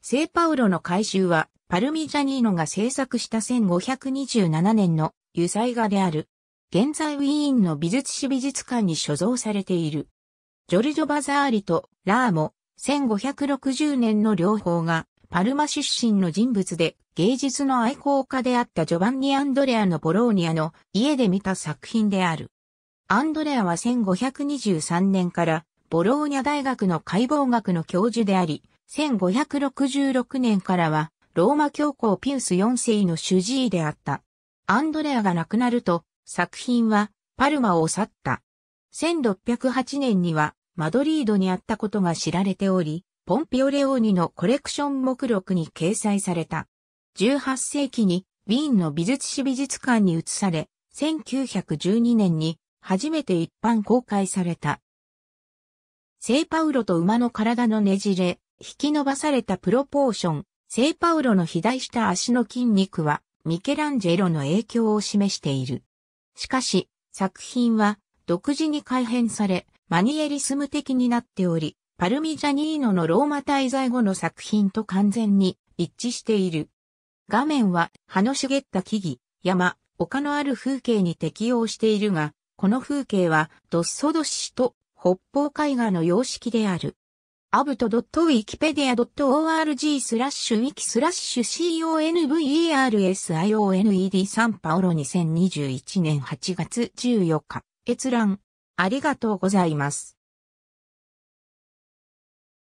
セーパウロの改修は、パルミジャニーノが制作した1527年の油彩画である。現在ウィーンの美術史美術館に所蔵されている。ジョルジョ・バザーリとラーモ、1560年の両方が、パルマ出身の人物で、芸術の愛好家であったジョバンニ・アンドレアのボローニアの家で見た作品である。アンドレアは1523年からボローニャ大学の解剖学の教授であり、1566年からは、ローマ教皇ピウス4世の主治医であった。アンドレアが亡くなると、作品は、パルマを去った。1608年には、マドリードにあったことが知られており、ポンピオレオーニのコレクション目録に掲載された。18世紀に、ウィーンの美術史美術館に移され、1912年に、初めて一般公開された。聖パウロと馬の体のねじれ、引き伸ばされたプロポーション、セイパウロの肥大した足の筋肉は、ミケランジェロの影響を示している。しかし、作品は、独自に改変され、マニエリスム的になっており、パルミジャニーノのローマ滞在後の作品と完全に一致している。画面は葉の茂った木々、山、丘のある風景に適応しているが、この風景はドッソドシと北方絵画の様式である。アブト .wikipedia.org スラッシュウィキスラッシュ conversioned サンパオロ2021年8月14日。閲覧。ありがとうございます。